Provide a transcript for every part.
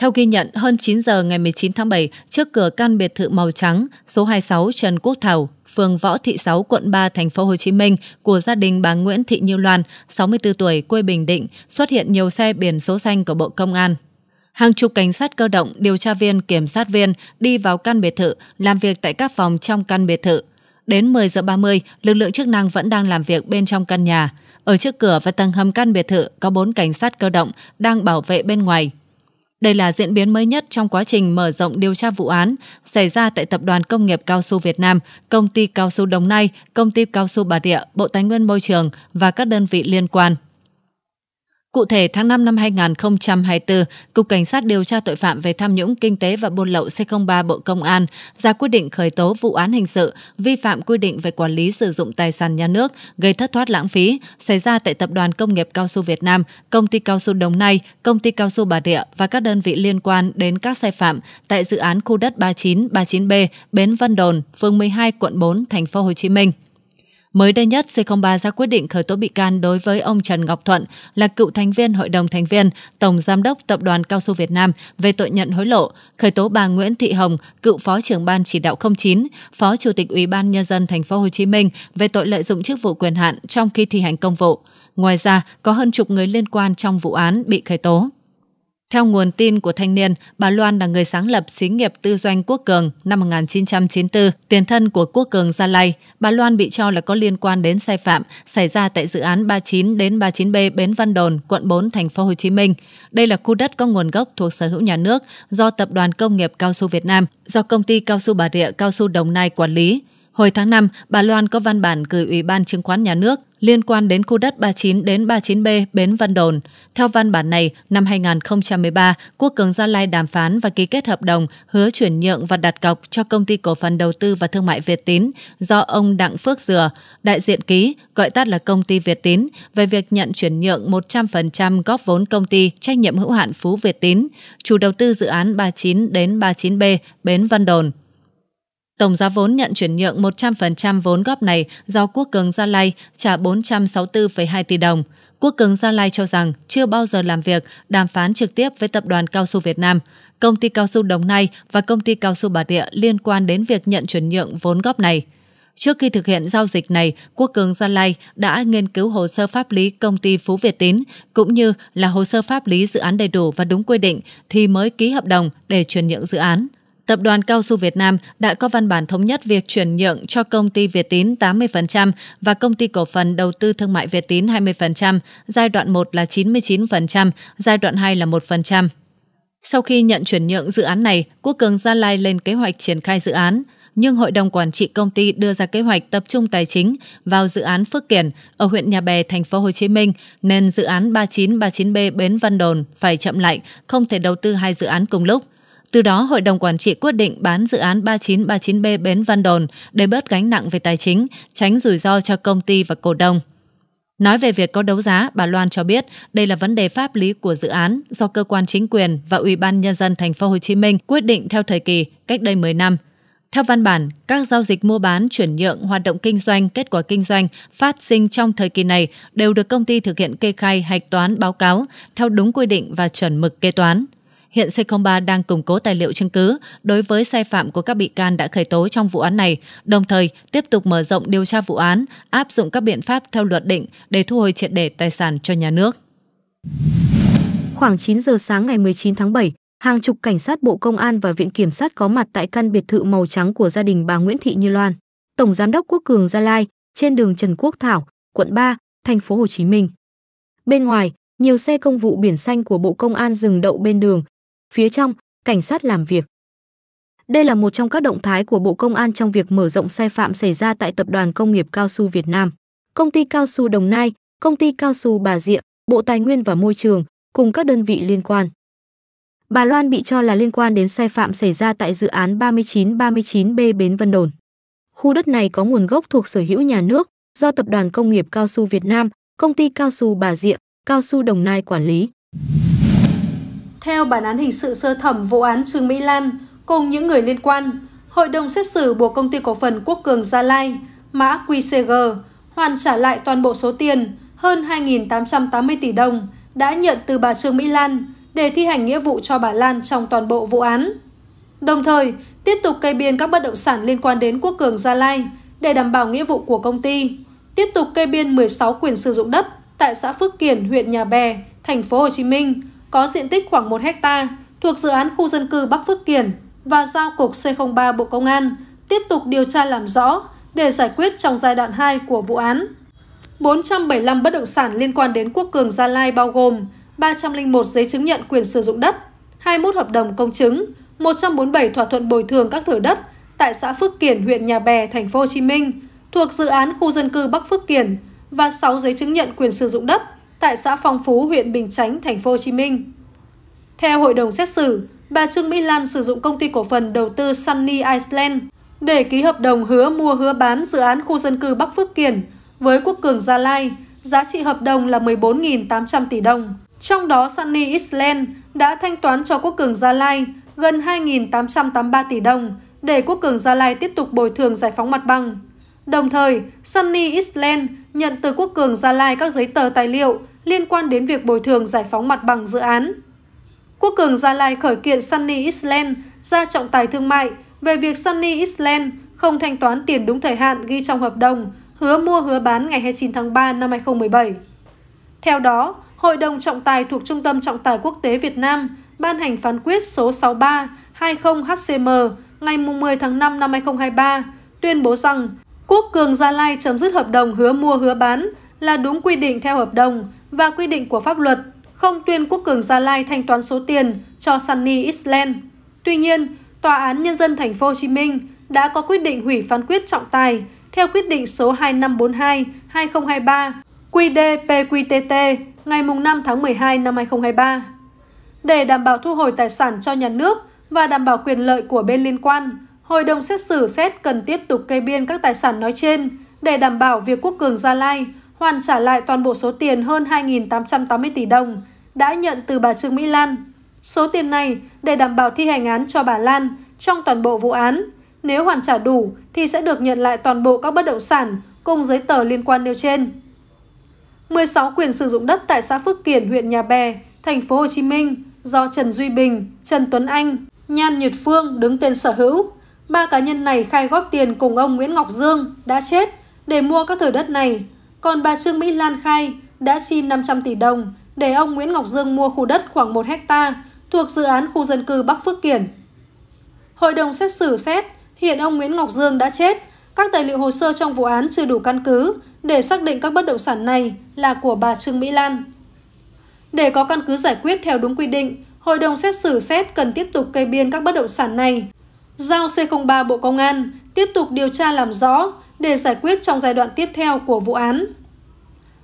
Theo ghi nhận, hơn 9 giờ ngày 19 tháng 7, trước cửa căn biệt thự màu trắng số 26 Trần Quốc Thảo, phường Võ Thị Sáu, quận 3, thành phố Hồ Chí Minh của gia đình bà Nguyễn Thị Như Loan, 64 tuổi, quê Bình Định, xuất hiện nhiều xe biển số xanh của Bộ Công an. Hàng chục cảnh sát cơ động, điều tra viên, kiểm sát viên đi vào căn biệt thự, làm việc tại các phòng trong căn biệt thự. Đến 10 giờ 30, lực lượng chức năng vẫn đang làm việc bên trong căn nhà. Ở trước cửa và tầng hầm căn biệt thự có 4 cảnh sát cơ động đang bảo vệ bên ngoài. Đây là diễn biến mới nhất trong quá trình mở rộng điều tra vụ án xảy ra tại Tập đoàn Công nghiệp Cao su Việt Nam, Công ty Cao su Đồng Nai, Công ty Cao su Bà Rịa, Bộ Tài nguyên Môi trường và các đơn vị liên quan. Cụ thể, tháng 5 năm 2024, Cục Cảnh sát điều tra tội phạm về tham nhũng kinh tế và buôn lậu C03 Bộ Công an ra quyết định khởi tố vụ án hình sự vi phạm quy định về quản lý sử dụng tài sản nhà nước gây thất thoát lãng phí xảy ra tại Tập đoàn Công nghiệp Cao su Việt Nam, Công ty Cao su Đồng Nai, Công ty Cao su Bà Rịa và các đơn vị liên quan đến các sai phạm tại dự án khu đất 39, 39B, Bến Vân Đồn, phường 12, quận 4, thành phố Hồ Chí Minh. Mới đây nhất, C03 ra quyết định khởi tố bị can đối với ông Trần Ngọc Thuận là cựu thành viên Hội đồng thành viên, Tổng Giám đốc Tập đoàn Cao su Việt Nam về tội nhận hối lộ, khởi tố bà Nguyễn Thị Hồng, cựu Phó trưởng Ban chỉ đạo 09, Phó Chủ tịch Ủy ban Nhân dân Thành phố Hồ Chí Minh về tội lợi dụng chức vụ quyền hạn trong khi thi hành công vụ. Ngoài ra, có hơn chục người liên quan trong vụ án bị khởi tố. Theo nguồn tin của thanh niên, bà Loan là người sáng lập xí nghiệp tư doanh Quốc Cường năm 1994, tiền thân của Quốc Cường Gia Lai. Bà Loan bị cho là có liên quan đến sai phạm xảy ra tại dự án 39 đến 39B Bến Văn Đồn, quận 4, thành phố Hồ Chí Minh. Đây là khu đất có nguồn gốc thuộc sở hữu nhà nước do Tập đoàn Công nghiệp Cao su Việt Nam, do công ty Cao su Bà Rịa Cao su Đồng Nai quản lý. Hồi tháng 5, bà Loan có văn bản gửi Ủy ban Chứng khoán Nhà nước liên quan đến khu đất 39 đến 39B Bến Văn Đồn. Theo văn bản này, năm 2013, Quốc Cường Gia Lai đàm phán và ký kết hợp đồng hứa chuyển nhượng và đặt cọc cho công ty cổ phần đầu tư và thương mại Việt Tín do ông Đặng Phước Dừa, đại diện ký, gọi tắt là công ty Việt Tín, về việc nhận chuyển nhượng 100% góp vốn công ty trách nhiệm hữu hạn Phú Việt Tín, chủ đầu tư dự án 39 đến 39B Bến Văn Đồn. Tổng giá vốn nhận chuyển nhượng 100% vốn góp này do Quốc Cường Gia Lai trả 464,2 tỷ đồng. Quốc Cường Gia Lai cho rằng chưa bao giờ làm việc, đàm phán trực tiếp với Tập đoàn Cao su Việt Nam, Công ty Cao su Đồng Nai và Công ty Cao su Bà Rịa liên quan đến việc nhận chuyển nhượng vốn góp này. Trước khi thực hiện giao dịch này, Quốc Cường Gia Lai đã nghiên cứu hồ sơ pháp lý công ty Phú Việt Tín, cũng như là hồ sơ pháp lý dự án đầy đủ và đúng quy định thì mới ký hợp đồng để chuyển nhượng dự án. Tập đoàn Cao su Việt Nam đã có văn bản thống nhất việc chuyển nhượng cho công ty Việt Tín 80% và công ty cổ phần đầu tư thương mại Việt Tín 20%, giai đoạn 1 là 99%, giai đoạn 2 là 1%. Sau khi nhận chuyển nhượng dự án này, Quốc Cường Gia Lai lên kế hoạch triển khai dự án, nhưng Hội đồng Quản trị công ty đưa ra kế hoạch tập trung tài chính vào dự án Phước Kiển ở huyện Nhà Bè, thành phố Hồ Chí Minh, nên dự án 3939B Bến Văn Đồn phải chậm lại, không thể đầu tư hai dự án cùng lúc – từ đó, Hội đồng Quản trị quyết định bán dự án 3939B Bến Văn Đồn để bớt gánh nặng về tài chính, tránh rủi ro cho công ty và cổ đông. Nói về việc có đấu giá, bà Loan cho biết đây là vấn đề pháp lý của dự án do cơ quan chính quyền và Ủy ban nhân dân thành phố Hồ Chí Minh quyết định theo thời kỳ cách đây 10 năm. Theo văn bản, các giao dịch mua bán, chuyển nhượng, hoạt động kinh doanh, kết quả kinh doanh phát sinh trong thời kỳ này đều được công ty thực hiện kê khai hạch toán báo cáo theo đúng quy định và chuẩn mực kế toán hiện C03 đang củng cố tài liệu chứng cứ đối với sai phạm của các bị can đã khởi tố trong vụ án này, đồng thời tiếp tục mở rộng điều tra vụ án, áp dụng các biện pháp theo luật định để thu hồi triệt để tài sản cho nhà nước. Khoảng 9 giờ sáng ngày 19 tháng 7, hàng chục cảnh sát Bộ Công an và Viện Kiểm sát có mặt tại căn biệt thự màu trắng của gia đình bà Nguyễn Thị Như Loan, Tổng Giám đốc Quốc Cường Gia Lai, trên đường Trần Quốc Thảo, quận 3, thành phố Hồ Chí Minh. Bên ngoài, nhiều xe công vụ biển xanh của Bộ Công an dừng đậu bên đường, Phía trong, cảnh sát làm việc. Đây là một trong các động thái của Bộ Công an trong việc mở rộng sai phạm xảy ra tại Tập đoàn Công nghiệp Cao su Việt Nam, Công ty Cao su Đồng Nai, Công ty Cao su Bà Rịa, Bộ Tài nguyên và Môi trường cùng các đơn vị liên quan. Bà Loan bị cho là liên quan đến sai phạm xảy ra tại dự án 3939B Bến Vân Đồn. Khu đất này có nguồn gốc thuộc sở hữu nhà nước do Tập đoàn Công nghiệp Cao su Việt Nam, Công ty Cao su Bà Rịa, Cao su Đồng Nai quản lý. Theo bản án hình sự sơ thẩm vụ án Trương Mỹ Lan cùng những người liên quan, hội đồng xét xử buộc công ty cổ phần Quốc Cường Gia Lai, mã QCG, hoàn trả lại toàn bộ số tiền hơn 2.880 tỷ đồng đã nhận từ bà Trương Mỹ Lan để thi hành nghĩa vụ cho bà Lan trong toàn bộ vụ án. Đồng thời, tiếp tục kê biên các bất động sản liên quan đến Quốc Cường Gia Lai để đảm bảo nghĩa vụ của công ty, tiếp tục kê biên 16 quyền sử dụng đất tại xã Phước Kiển, huyện Nhà Bè, thành phố Hồ Chí Minh có diện tích khoảng 1 hecta thuộc dự án khu dân cư Bắc Phước Kiển và giao Cục C03 Bộ Công an tiếp tục điều tra làm rõ để giải quyết trong giai đoạn 2 của vụ án. 475 bất động sản liên quan đến Quốc Cường Gia Lai bao gồm 301 giấy chứng nhận quyền sử dụng đất, 21 hợp đồng công chứng, 147 thỏa thuận bồi thường các thửa đất tại xã Phước Kiển, huyện Nhà Bè, thành phố Hồ Chí Minh thuộc dự án khu dân cư Bắc Phước Kiển và 6 giấy chứng nhận quyền sử dụng đất tại xã Phong Phú, huyện Bình Chánh, thành phố Hồ Chí Minh. Theo hội đồng xét xử, bà Trương Mỹ Lan sử dụng công ty cổ phần đầu tư Sunny Iceland để ký hợp đồng hứa mua hứa bán dự án khu dân cư Bắc Phước Kiển với Quốc Cường Gia Lai, giá trị hợp đồng là 14.800 tỷ đồng. Trong đó Sunny Iceland đã thanh toán cho Quốc Cường Gia Lai gần 2.883 tỷ đồng để Quốc Cường Gia Lai tiếp tục bồi thường giải phóng mặt bằng. Đồng thời, Sunny Iceland nhận từ Quốc Cường Gia Lai các giấy tờ tài liệu liên quan đến việc bồi thường giải phóng mặt bằng dự án. Quốc cường Gia Lai khởi kiện Sunny Island ra trọng tài thương mại về việc Sunny Island không thanh toán tiền đúng thời hạn ghi trong hợp đồng, hứa mua hứa bán ngày 29 tháng 3 năm 2017. Theo đó, Hội đồng trọng tài thuộc Trung tâm Trọng tài Quốc tế Việt Nam ban hành phán quyết số 63-20-HCM ngày 10 tháng 5 năm 2023, tuyên bố rằng Quốc Cường Gia Lai chấm dứt hợp đồng hứa mua hứa bán là đúng quy định theo hợp đồng và quy định của pháp luật không tuyên Quốc Cường Gia Lai thanh toán số tiền cho Sunny Island. Tuy nhiên, Tòa án Nhân dân Thành phố Hồ Chí Minh đã có quyết định hủy phán quyết trọng tài theo quyết định số 2542-2023 QDPQTT ngày 5 tháng 12 năm 2023. Để đảm bảo thu hồi tài sản cho nhà nước và đảm bảo quyền lợi của bên liên quan, Hội đồng xét xử xét cần tiếp tục kê biên các tài sản nói trên để đảm bảo việc quốc cường Gia Lai hoàn trả lại toàn bộ số tiền hơn 2.880 tỷ đồng đã nhận từ bà Trương Mỹ Lan. Số tiền này để đảm bảo thi hành án cho bà Lan trong toàn bộ vụ án. Nếu hoàn trả đủ thì sẽ được nhận lại toàn bộ các bất động sản cùng giấy tờ liên quan nêu trên. 16 quyền sử dụng đất tại xã Phước Kiển, huyện Nhà Bè, thành phố Hồ Chí Minh do Trần Duy Bình, Trần Tuấn Anh, Nhan Nhật Phương đứng tên sở hữu. Ba cá nhân này khai góp tiền cùng ông Nguyễn Ngọc Dương đã chết để mua các thửa đất này còn bà Trương Mỹ Lan khai đã chi 500 tỷ đồng để ông Nguyễn Ngọc Dương mua khu đất khoảng 1 hecta thuộc dự án khu dân cư Bắc Phước Kiển. Hội đồng xét xử xét hiện ông Nguyễn Ngọc Dương đã chết, các tài liệu hồ sơ trong vụ án chưa đủ căn cứ để xác định các bất động sản này là của bà Trương Mỹ Lan. Để có căn cứ giải quyết theo đúng quy định, hội đồng xét xử xét cần tiếp tục kê biên các bất động sản này. Giao C03 Bộ Công an tiếp tục điều tra làm rõ để giải quyết trong giai đoạn tiếp theo của vụ án.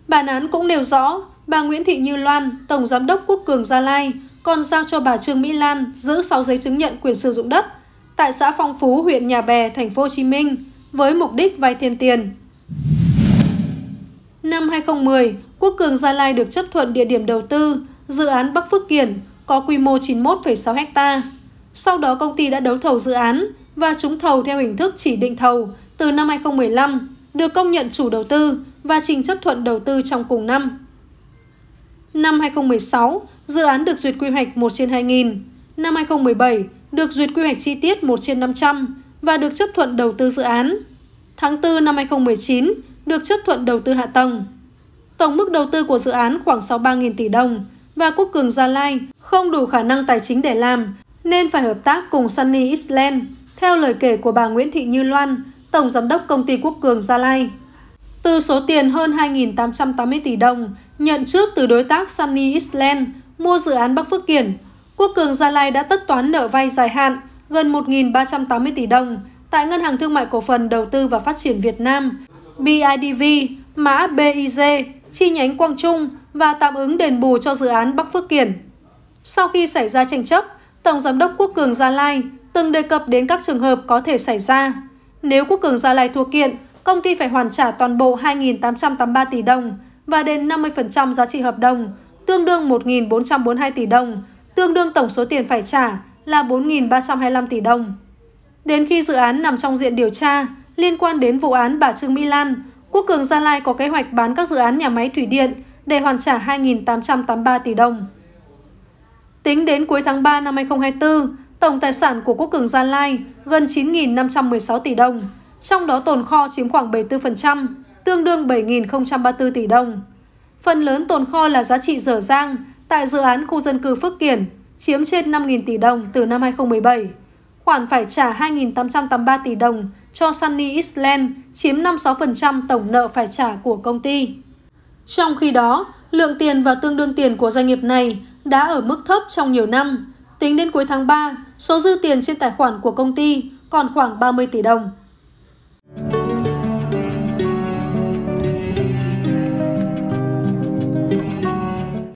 Bản án cũng nêu rõ, bà Nguyễn Thị Như Loan, Tổng Giám đốc Quốc Cường Gia Lai, còn giao cho bà Trương Mỹ Lan giữ 6 giấy chứng nhận quyền sử dụng đất tại xã Phong Phú, huyện Nhà Bè, thành phố Hồ Chí Minh với mục đích vay tiền tiền. Năm 2010, Quốc Cường Gia Lai được chấp thuận địa điểm đầu tư dự án Bắc Phước Kiển có quy mô 91,6 ha. Sau đó công ty đã đấu thầu dự án và trúng thầu theo hình thức chỉ định thầu từ năm 2015, được công nhận chủ đầu tư và trình chấp thuận đầu tư trong cùng năm. Năm 2016, dự án được duyệt quy hoạch 1 trên 2000. Năm 2017, được duyệt quy hoạch chi tiết 1 trên 500 và được chấp thuận đầu tư dự án. Tháng 4 năm 2019, được chấp thuận đầu tư hạ tầng. Tổng mức đầu tư của dự án khoảng 63.000 tỷ đồng và Quốc Cường Gia Lai không đủ khả năng tài chính để làm nên phải hợp tác cùng Sunny Island, theo lời kể của bà Nguyễn Thị Như Loan, Tổng Giám đốc Công ty Quốc Cường Gia Lai. Từ số tiền hơn 2.880 tỷ đồng, nhận trước từ đối tác Sunny Island mua dự án Bắc Phước Kiển, Quốc Cường Gia Lai đã tất toán nợ vay dài hạn gần 1.380 tỷ đồng tại Ngân hàng Thương mại Cổ phần Đầu tư và Phát triển Việt Nam, BIDV, mã BIZ, chi nhánh Quang Trung và tạm ứng đền bù cho dự án Bắc Phước Kiển. Sau khi xảy ra tranh chấp, Tổng Giám đốc Quốc Cường Gia Lai từng đề cập đến các trường hợp có thể xảy ra. Nếu Quốc Cường Gia Lai thua kiện, công ty phải hoàn trả toàn bộ 2.883 tỷ đồng và đền 50% giá trị hợp đồng, tương đương 1.442 tỷ đồng, tương đương tổng số tiền phải trả là 4.325 tỷ đồng. Đến khi dự án nằm trong diện điều tra liên quan đến vụ án bà Trương Mỹ Lan, Quốc Cường Gia Lai có kế hoạch bán các dự án nhà máy thủy điện để hoàn trả 2.883 tỷ đồng. Tính đến cuối tháng 3 năm 2024, Tổng tài sản của Quốc Cường Gia Lai gần 9.516 tỷ đồng, trong đó tồn kho chiếm khoảng 74%, tương đương 7.034 tỷ đồng. Phần lớn tồn kho là giá trị dở dang tại dự án khu dân cư Phước Kiển, chiếm trên 5.000 tỷ đồng từ năm 2017. Khoản phải trả 2.883 tỷ đồng cho Sunny Island chiếm 56% tổng nợ phải trả của công ty. Trong khi đó, lượng tiền và tương đương tiền của doanh nghiệp này đã ở mức thấp trong nhiều năm. Tính đến cuối tháng 3, số dư tiền trên tài khoản của công ty còn khoảng 30 tỷ đồng.